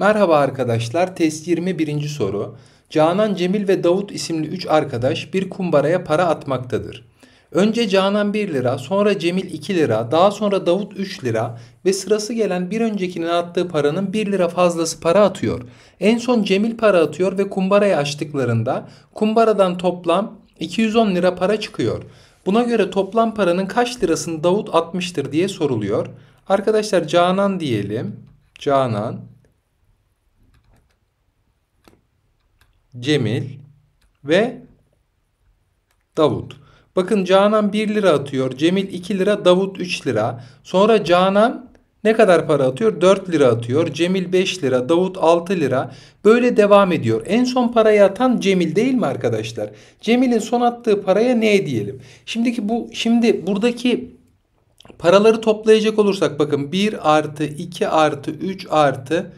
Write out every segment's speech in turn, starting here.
Merhaba arkadaşlar. Test 21. soru. Canan, Cemil ve Davut isimli 3 arkadaş bir kumbaraya para atmaktadır. Önce Canan 1 lira, sonra Cemil 2 lira, daha sonra Davut 3 lira ve sırası gelen bir öncekinin attığı paranın 1 lira fazlası para atıyor. En son Cemil para atıyor ve kumbarayı açtıklarında kumbaradan toplam 210 lira para çıkıyor. Buna göre toplam paranın kaç lirasını Davut atmıştır diye soruluyor. Arkadaşlar Canan diyelim. Canan Cemil ve Davut. Bakın Canan 1 lira atıyor. Cemil 2 lira, Davut 3 lira. Sonra Canan ne kadar para atıyor? 4 lira atıyor. Cemil 5 lira, Davut 6 lira. Böyle devam ediyor. En son parayı atan Cemil değil mi arkadaşlar? Cemil'in son attığı paraya ne diyelim? Şimdiki bu şimdi buradaki paraları toplayacak olursak bakın 1 artı 2 artı 3 artı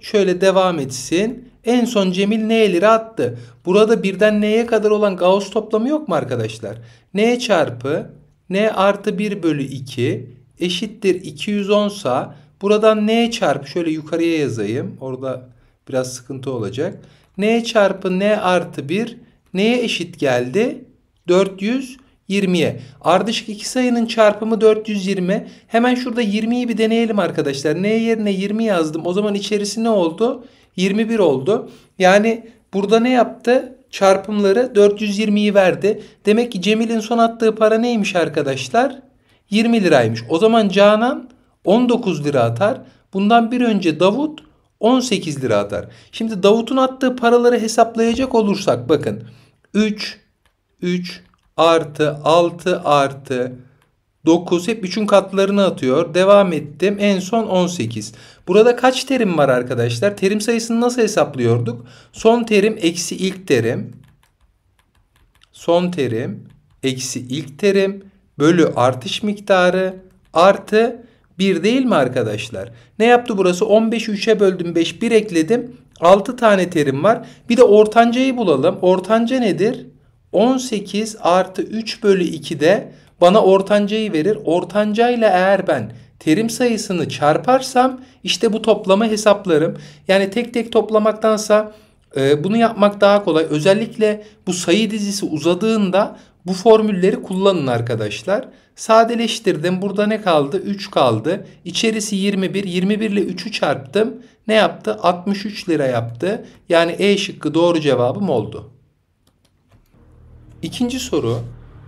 şöyle devam etsin. En son Cemil n'leri attı. Burada birden neye kadar olan Gauss toplamı yok mu arkadaşlar? n çarpı n artı 1 bölü 2 eşittir 210 sa buradan n çarpı şöyle yukarıya yazayım. Orada biraz sıkıntı olacak. n çarpı n artı 1 neye eşit geldi? 420'ye. Ardışık iki sayının çarpımı 420. Hemen şurada 20'yi bir deneyelim arkadaşlar. n yerine 20 yazdım. O zaman içerisi ne oldu? 21 oldu. Yani burada ne yaptı? Çarpımları 420'yi verdi. Demek ki Cemil'in son attığı para neymiş arkadaşlar? 20 liraymış. O zaman Canan 19 lira atar. Bundan bir önce Davut 18 lira atar. Şimdi Davut'un attığı paraları hesaplayacak olursak bakın. 3, 3 artı 6 artı 9 hep 3'ün katlarını atıyor. Devam ettim. En son 18. Burada kaç terim var arkadaşlar? Terim sayısını nasıl hesaplıyorduk? Son terim eksi ilk terim. Son terim eksi ilk terim bölü artış miktarı artı 1 değil mi arkadaşlar? Ne yaptı burası? 15'i 3'e böldüm 5 1 ekledim. 6 tane terim var. Bir de ortancayı bulalım. Ortanca nedir? 18 artı 3 bölü 2 de bana ortancayı verir. Ortancayla eğer ben terim sayısını çarparsam işte bu toplama hesaplarım. Yani tek tek toplamaktansa e, bunu yapmak daha kolay. Özellikle bu sayı dizisi uzadığında bu formülleri kullanın arkadaşlar. Sadeleştirdim. Burada ne kaldı? 3 kaldı. İçerisi 21. 21 ile 3'ü çarptım. Ne yaptı? 63 lira yaptı. Yani E şıkkı doğru cevabım oldu. İkinci soru.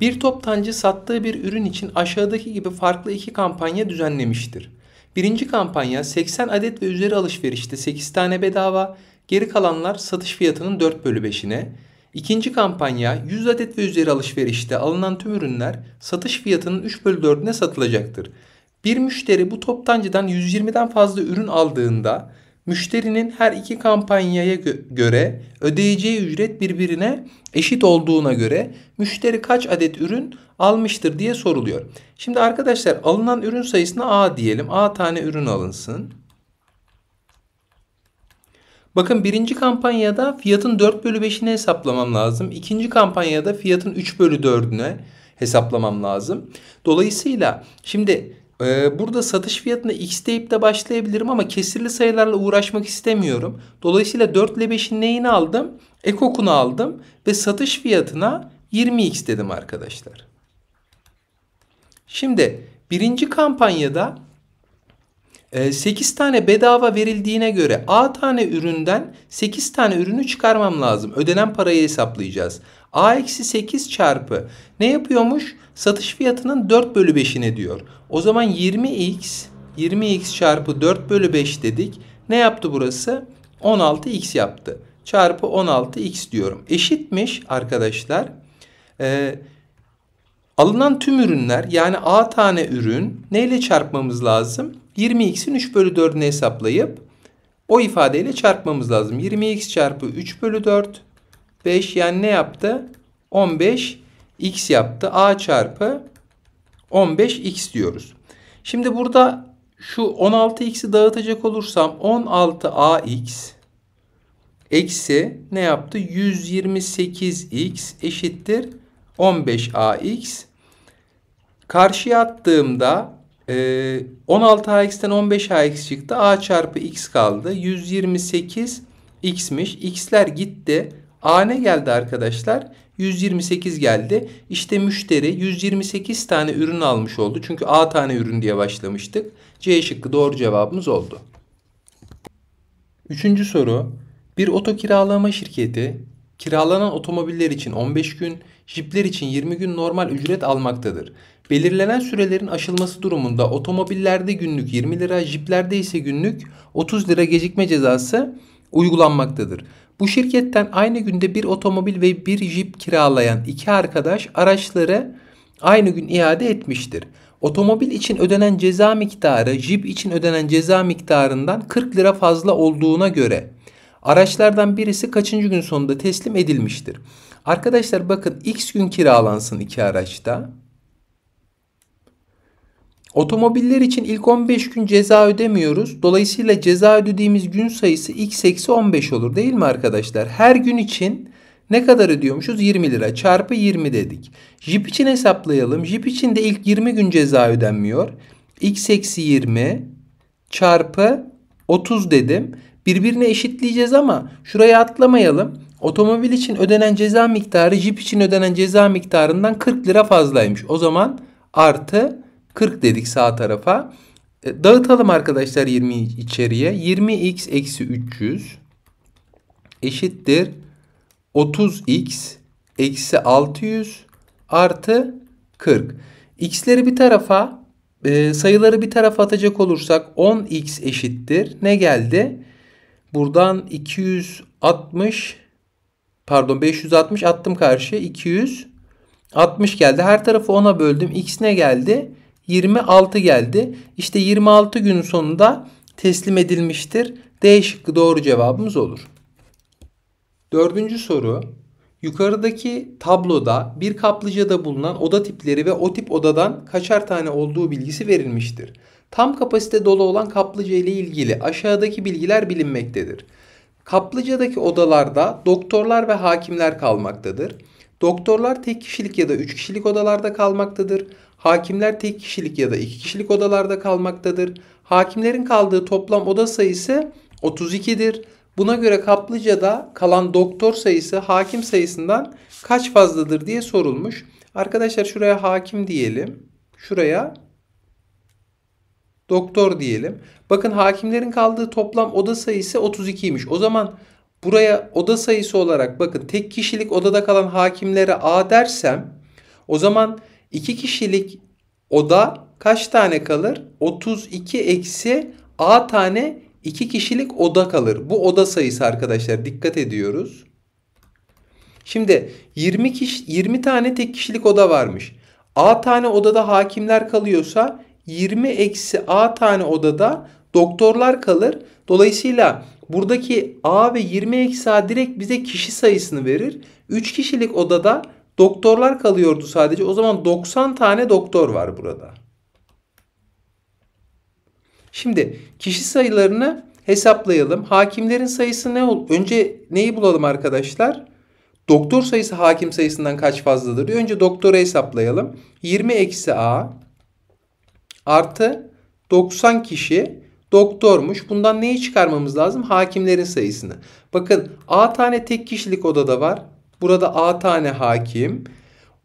Bir toptancı sattığı bir ürün için aşağıdaki gibi farklı iki kampanya düzenlemiştir. Birinci kampanya 80 adet ve üzeri alışverişte 8 tane bedava, geri kalanlar satış fiyatının 4 bölü 5'ine. İkinci kampanya 100 adet ve üzeri alışverişte alınan tüm ürünler satış fiyatının 3 bölü 4'üne satılacaktır. Bir müşteri bu toptancıdan 120'den fazla ürün aldığında müşterinin her iki kampanyaya gö göre ödeyeceği ücret birbirine eşit olduğuna göre müşteri kaç adet ürün almıştır diye soruluyor. Şimdi arkadaşlar alınan ürün sayısına A diyelim. A tane ürün alınsın. Bakın birinci kampanyada fiyatın 4 bölü 5'ini hesaplamam lazım. İkinci kampanyada fiyatın 3 bölü 4'üne hesaplamam lazım. Dolayısıyla şimdi ee, burada satış fiyatına x deyip de başlayabilirim ama kesirli sayılarla uğraşmak istemiyorum. Dolayısıyla 4 ile 5'in neyini aldım? Ekokunu aldım ve satış fiyatına 20x dedim arkadaşlar. Şimdi birinci kampanyada 8 e, tane bedava verildiğine göre A tane üründen 8 tane ürünü çıkarmam lazım. Ödenen parayı hesaplayacağız. A-8 çarpı ne yapıyormuş? Satış fiyatının 4 bölü 5'ini diyor. O zaman 20x 20x çarpı 4 bölü 5 dedik. Ne yaptı burası? 16x yaptı. Çarpı 16x diyorum. Eşitmiş arkadaşlar. Ee, alınan tüm ürünler yani A tane ürün neyle çarpmamız lazım? 20x'in 3 bölü 4'ünü hesaplayıp o ifadeyle çarpmamız lazım. 20x çarpı 3 bölü 4 5 yani ne yaptı? 15 x yaptı. A çarpı 15 x diyoruz. Şimdi burada şu 16x'i dağıtacak olursam 16 a x eksi ne yaptı? 128x eşittir 15 a x. Karşıya attığımda 16 e, a x'ten 15 a x çıktı. a çarpı x kaldı. 128x'miş. x'ler gitti. A ne geldi arkadaşlar? 128 geldi. İşte müşteri 128 tane ürün almış oldu. Çünkü A tane ürün diye başlamıştık. C şıkkı doğru cevabımız oldu. Üçüncü soru. Bir oto kiralama şirketi kiralanan otomobiller için 15 gün, jipler için 20 gün normal ücret almaktadır. Belirlenen sürelerin aşılması durumunda otomobillerde günlük 20 lira, jiplerde ise günlük 30 lira gecikme cezası uygulanmaktadır. Bu şirketten aynı günde bir otomobil ve bir jip kiralayan iki arkadaş araçları aynı gün iade etmiştir. Otomobil için ödenen ceza miktarı jip için ödenen ceza miktarından 40 lira fazla olduğuna göre araçlardan birisi kaçıncı gün sonunda teslim edilmiştir? Arkadaşlar bakın X gün kiralansın iki araçta. Otomobiller için ilk 15 gün ceza ödemiyoruz. Dolayısıyla ceza ödediğimiz gün sayısı x eksi 15 olur değil mi arkadaşlar? Her gün için ne kadar ödüyormuşuz? 20 lira çarpı 20 dedik. Jip için hesaplayalım. Jip için de ilk 20 gün ceza ödenmiyor. x eksi 20 çarpı 30 dedim. Birbirine eşitleyeceğiz ama şuraya atlamayalım. Otomobil için ödenen ceza miktarı jip için ödenen ceza miktarından 40 lira fazlaymış. O zaman artı 40 dedik sağ tarafa. E, dağıtalım arkadaşlar 20 içeriye. 20x eksi 300 eşittir 30x eksi 600 artı 40. X'leri bir tarafa e, sayıları bir tarafa atacak olursak 10x eşittir. Ne geldi? Buradan 260 pardon 560 attım karşı 260 geldi. Her tarafı 10'a böldüm. X ne geldi? 26 geldi. İşte 26 günün sonunda teslim edilmiştir. D şıkkı doğru cevabımız olur. Dördüncü soru. Yukarıdaki tabloda bir kaplıcada bulunan oda tipleri ve o tip odadan kaçar tane olduğu bilgisi verilmiştir. Tam kapasite dolu olan kaplıca ile ilgili aşağıdaki bilgiler bilinmektedir. Kaplıcadaki odalarda doktorlar ve hakimler kalmaktadır. Doktorlar tek kişilik ya da üç kişilik odalarda kalmaktadır. Hakimler tek kişilik ya da iki kişilik odalarda kalmaktadır. Hakimlerin kaldığı toplam oda sayısı 32'dir. Buna göre kaplıca da kalan doktor sayısı hakim sayısından kaç fazladır diye sorulmuş. Arkadaşlar şuraya hakim diyelim. Şuraya doktor diyelim. Bakın hakimlerin kaldığı toplam oda sayısı 32'ymiş. O zaman Buraya oda sayısı olarak bakın tek kişilik odada kalan hakimlere A dersem o zaman iki kişilik oda kaç tane kalır? 32 eksi A tane iki kişilik oda kalır. Bu oda sayısı arkadaşlar dikkat ediyoruz. Şimdi 20 kişi 20 tane tek kişilik oda varmış. A tane odada hakimler kalıyorsa 20 eksi A tane odada doktorlar kalır. Dolayısıyla buradaki A ve 20 eksi A direkt bize kişi sayısını verir. 3 kişilik odada doktorlar kalıyordu sadece. O zaman 90 tane doktor var burada. Şimdi kişi sayılarını hesaplayalım. Hakimlerin sayısı ne ol? Önce neyi bulalım arkadaşlar? Doktor sayısı hakim sayısından kaç fazladır Önce doktora hesaplayalım. 20 eksi A artı 90 kişi doktormuş. Bundan neyi çıkarmamız lazım? Hakimlerin sayısını. Bakın A tane tek kişilik odada var. Burada A tane hakim.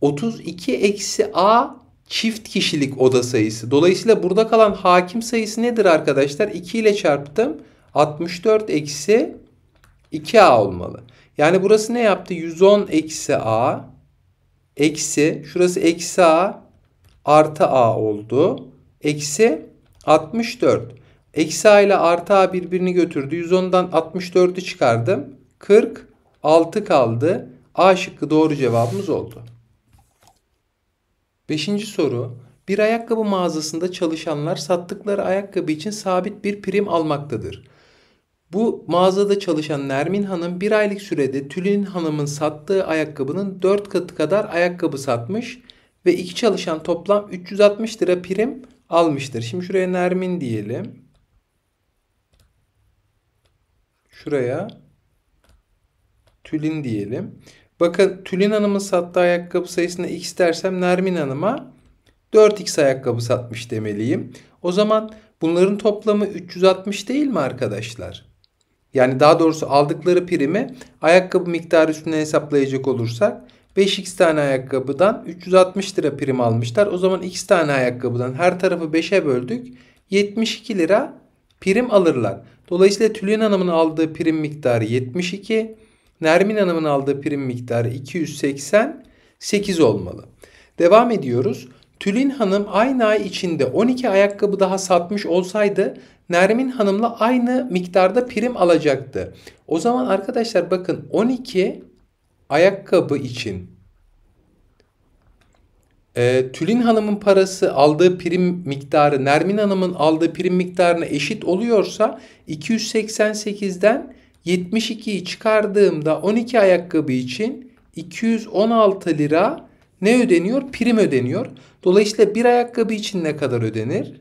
32 eksi A çift kişilik oda sayısı. Dolayısıyla burada kalan hakim sayısı nedir arkadaşlar? 2 ile çarptım. 64 eksi 2A olmalı. Yani burası ne yaptı? 110 eksi A eksi şurası eksi A artı A oldu. Eksi 64. Eksi A ile artı A birbirini götürdü. 110'dan 64'ü çıkardım. 46 kaldı. A şıkkı doğru cevabımız oldu. Beşinci soru. Bir ayakkabı mağazasında çalışanlar sattıkları ayakkabı için sabit bir prim almaktadır. Bu mağazada çalışan Nermin Hanım bir aylık sürede Tülin Hanım'ın sattığı ayakkabının 4 katı kadar ayakkabı satmış ve iki çalışan toplam 360 lira prim almıştır. Şimdi şuraya Nermin diyelim. şuraya Tülin diyelim. Bakın Tülin Hanım'ın sattığı ayakkabı sayısına x dersem Nermin Hanım'a 4x ayakkabı satmış demeliyim. O zaman bunların toplamı 360 değil mi arkadaşlar? Yani daha doğrusu aldıkları primi ayakkabı miktarı üstüne hesaplayacak olursak 5x tane ayakkabıdan 360 lira prim almışlar. O zaman x tane ayakkabıdan her tarafı 5'e böldük. 72 lira prim alırlar. Dolayısıyla Tülin Hanım'ın aldığı prim miktarı 72, Nermin Hanım'ın aldığı prim miktarı 288 olmalı. Devam ediyoruz. Tülin Hanım aynı ay içinde 12 ayakkabı daha satmış olsaydı Nermin Hanım'la aynı miktarda prim alacaktı. O zaman arkadaşlar bakın 12 ayakkabı için e, Tülin Hanım'ın parası aldığı prim miktarı Nermin Hanım'ın aldığı prim miktarına eşit oluyorsa 288'den 72'yi çıkardığımda 12 ayakkabı için 216 lira ne ödeniyor? Prim ödeniyor. Dolayısıyla bir ayakkabı için ne kadar ödenir?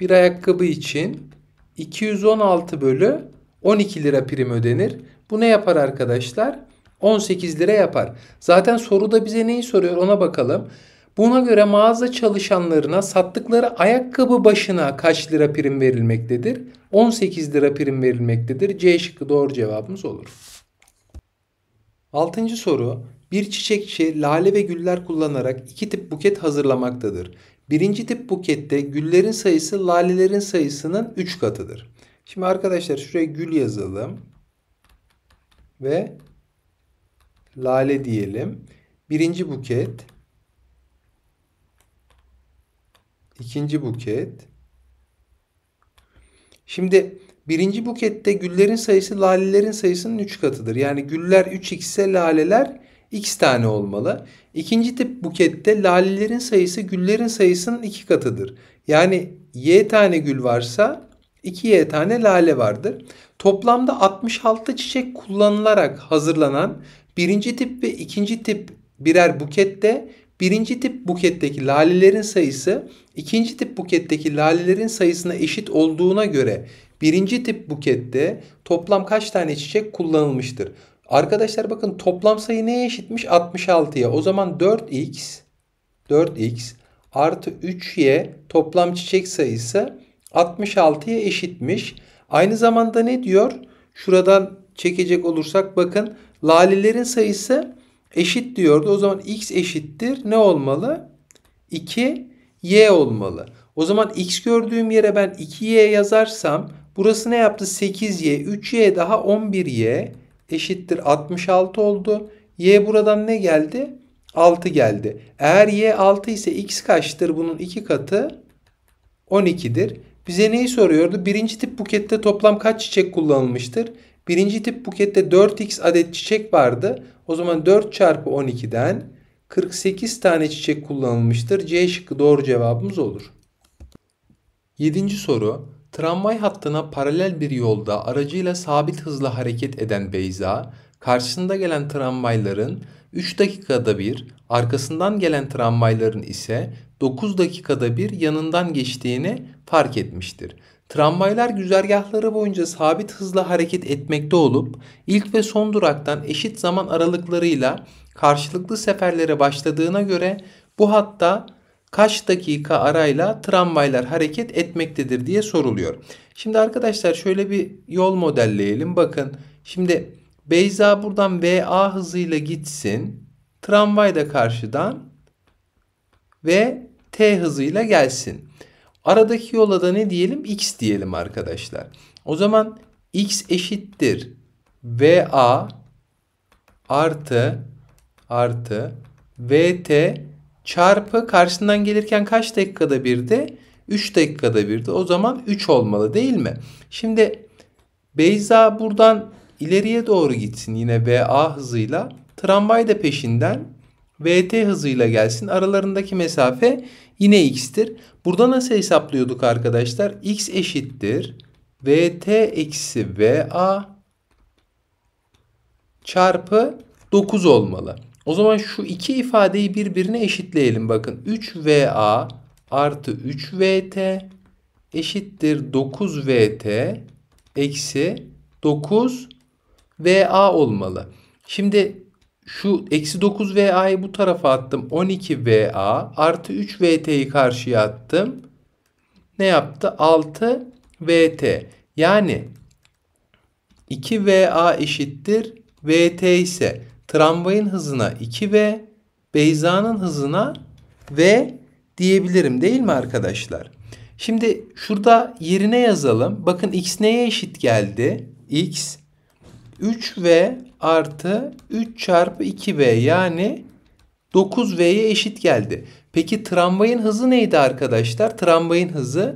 Bir ayakkabı için 216 bölü 12 lira prim ödenir. Bu ne yapar arkadaşlar? 18 lira yapar. Zaten soruda bize neyi soruyor ona bakalım. Buna göre mağaza çalışanlarına sattıkları ayakkabı başına kaç lira prim verilmektedir? 18 lira prim verilmektedir. C şıkkı doğru cevabımız olur. Altıncı soru. Bir çiçekçi lale ve güller kullanarak iki tip buket hazırlamaktadır. Birinci tip bukette güllerin sayısı lalelerin sayısının 3 katıdır. Şimdi arkadaşlar şuraya gül yazalım. Ve lale diyelim. Birinci buket, ikinci buket. Şimdi birinci bukette güllerin sayısı lalelerin sayısının 3 katıdır. Yani güller 3x ise laleler x tane olmalı. İkinci tip bukette lalelerin sayısı güllerin sayısının 2 katıdır. Yani y tane gül varsa 2y tane lale vardır. Toplamda 66 çiçek kullanılarak hazırlanan Birinci tip ve ikinci tip birer bukette birinci tip buketteki lalelerin sayısı ikinci tip buketteki lalelerin sayısına eşit olduğuna göre birinci tip bukette toplam kaç tane çiçek kullanılmıştır? Arkadaşlar bakın toplam sayı neye eşitmiş? 66'ya. O zaman 4x 4x artı 3y toplam çiçek sayısı 66'ya eşitmiş. Aynı zamanda ne diyor? Şuradan çekecek olursak bakın Lalelerin sayısı eşit diyordu. O zaman x eşittir. Ne olmalı? 2 y olmalı. O zaman x gördüğüm yere ben 2y yazarsam burası ne yaptı? 8y, 3y daha 11y eşittir 66 oldu. y buradan ne geldi? 6 geldi. Eğer y 6 ise x kaçtır? Bunun 2 katı 12'dir. Bize neyi soruyordu? Birinci tip bukette toplam kaç çiçek kullanılmıştır? Birinci tip bukette 4x adet çiçek vardı. O zaman 4 çarpı 12'den 48 tane çiçek kullanılmıştır. C şıkkı doğru cevabımız olur. Yedinci soru. Tramvay hattına paralel bir yolda aracıyla sabit hızla hareket eden Beyza, karşısında gelen tramvayların 3 dakikada bir, arkasından gelen tramvayların ise 9 dakikada bir yanından geçtiğini fark etmiştir. Tramvaylar güzergahları boyunca sabit hızla hareket etmekte olup ilk ve son duraktan eşit zaman aralıklarıyla karşılıklı seferlere başladığına göre bu hatta kaç dakika arayla tramvaylar hareket etmektedir diye soruluyor. Şimdi arkadaşlar şöyle bir yol modelleyelim. Bakın şimdi Beyza buradan VA hızıyla gitsin. Tramvay da karşıdan ve T hızıyla gelsin. Aradaki yola da ne diyelim? X diyelim arkadaşlar. O zaman X eşittir. VA artı artı VT çarpı karşısından gelirken kaç dakikada bir de 3 dakikada bir de. O zaman 3 olmalı değil mi? Şimdi Beyza buradan ileriye doğru gitsin yine VA hızıyla. Tramvay da peşinden VT hızıyla gelsin. Aralarındaki mesafe Yine x'tir. Burada nasıl hesaplıyorduk arkadaşlar? x eşittir. vt eksi va çarpı 9 olmalı. O zaman şu iki ifadeyi birbirine eşitleyelim. Bakın 3va artı 3vt eşittir 9vt eksi 9 va olmalı. Şimdi şu eksi 9 VA'yı bu tarafa attım. 12 VA artı 3 VT'yi karşıya attım. Ne yaptı? 6 VT. Yani 2 VA eşittir VT ise tramvayın hızına 2V, Beyza'nın hızına V diyebilirim değil mi arkadaşlar? Şimdi şurada yerine yazalım. Bakın x neye eşit geldi? x 3V artı 3 çarpı 2V yani 9V'ye eşit geldi. Peki tramvayın hızı neydi arkadaşlar? Tramvayın hızı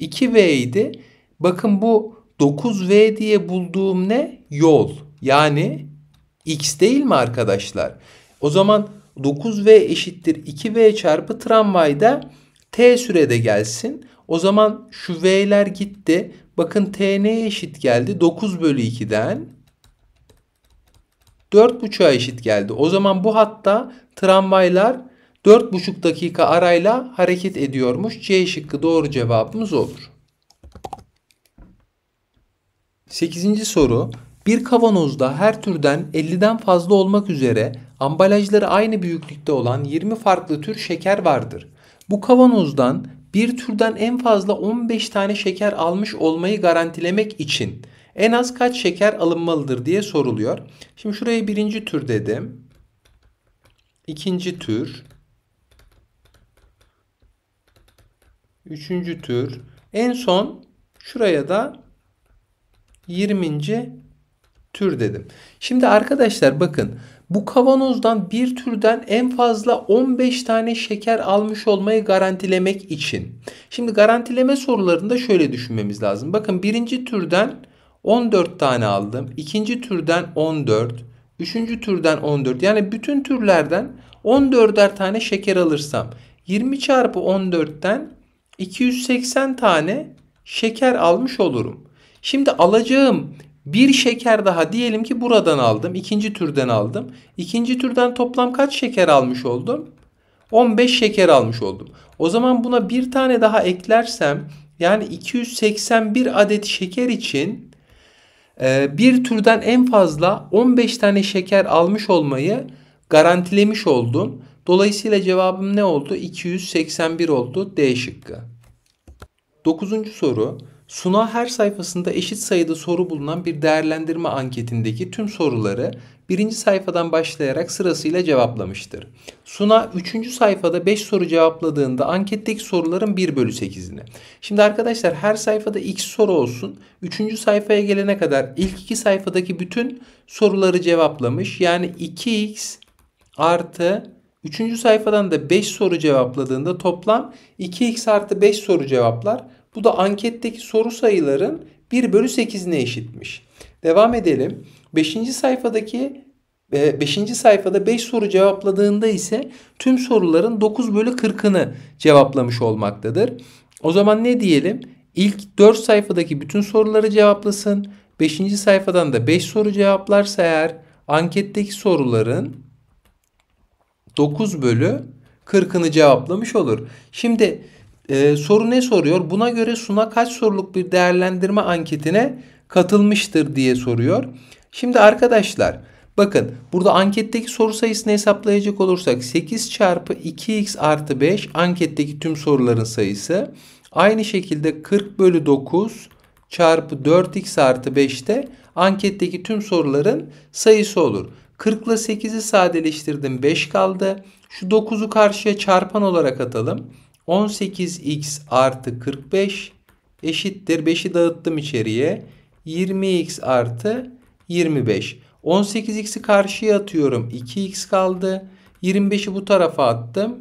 2V idi. Bakın bu 9V diye bulduğum ne? Yol. Yani X değil mi arkadaşlar? O zaman 9V eşittir 2V çarpı tramvayda T sürede gelsin. O zaman şu V'ler gitti. Bakın T neye eşit geldi? 9 bölü 2'den 4,5'a eşit geldi. O zaman bu hatta tramvaylar 4,5 dakika arayla hareket ediyormuş. C şıkkı doğru cevabımız olur. 8. soru. Bir kavanozda her türden 50'den fazla olmak üzere ambalajları aynı büyüklükte olan 20 farklı tür şeker vardır. Bu kavanozdan bir türden en fazla 15 tane şeker almış olmayı garantilemek için en az kaç şeker alınmalıdır diye soruluyor. Şimdi şuraya birinci tür dedim. İkinci tür. Üçüncü tür. En son şuraya da 20. tür dedim. Şimdi arkadaşlar bakın bu kavanozdan bir türden en fazla 15 tane şeker almış olmayı garantilemek için. Şimdi garantileme sorularında şöyle düşünmemiz lazım. Bakın birinci türden 14 tane aldım. İkinci türden 14. Üçüncü türden 14. Yani bütün türlerden 14'er tane şeker alırsam 20 çarpı 14'ten 280 tane şeker almış olurum. Şimdi alacağım bir şeker daha diyelim ki buradan aldım. ikinci türden aldım. İkinci türden toplam kaç şeker almış oldum? 15 şeker almış oldum. O zaman buna bir tane daha eklersem yani 281 adet şeker için ee, bir türden en fazla 15 tane şeker almış olmayı garantilemiş oldum. Dolayısıyla cevabım ne oldu? 281 oldu D şıkkı. 9. soru. Suna her sayfasında eşit sayıda soru bulunan bir değerlendirme anketindeki tüm soruları birinci sayfadan başlayarak sırasıyla cevaplamıştır. Suna üçüncü sayfada 5 soru cevapladığında anketteki soruların 1 bölü 8'ini. Şimdi arkadaşlar her sayfada x soru olsun. Üçüncü sayfaya gelene kadar ilk iki sayfadaki bütün soruları cevaplamış. Yani 2x artı Üçüncü sayfadan da 5 soru cevapladığında toplam 2x artı 5 soru cevaplar. Bu da anketteki soru sayıların 1 bölü 8'ine eşitmiş. Devam edelim. 5. sayfadaki 5. E, sayfada 5 soru cevapladığında ise tüm soruların 9 bölü 40'ını cevaplamış olmaktadır. O zaman ne diyelim? İlk 4 sayfadaki bütün soruları cevaplasın. 5. sayfadan da 5 soru cevaplarsa eğer anketteki soruların 9 bölü 40'ını cevaplamış olur. Şimdi e, soru ne soruyor? Buna göre Suna kaç soruluk bir değerlendirme anketine katılmıştır diye soruyor. Şimdi arkadaşlar bakın burada anketteki soru sayısını hesaplayacak olursak 8 çarpı 2x artı 5 anketteki tüm soruların sayısı. Aynı şekilde 40 bölü 9 çarpı 4x artı 5 de anketteki tüm soruların sayısı olur. 40 ile 8'i sadeleştirdim 5 kaldı. Şu 9'u karşıya çarpan olarak atalım. 18x artı 45 eşittir 5'i dağıttım içeriye. 20x artı 25. 18x'i karşıya atıyorum. 2x kaldı. 25'i bu tarafa attım.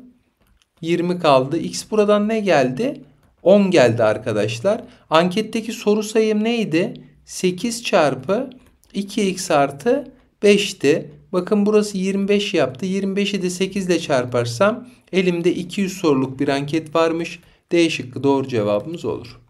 20 kaldı. X buradan ne geldi? 10 geldi arkadaşlar. Anketteki soru sayım neydi? 8 çarpı 2x artı 5'ti. Bakın burası 25 yaptı. 25'i de 8 ile çarparsam elimde 200 soruluk bir anket varmış. D şıkkı doğru cevabımız olur.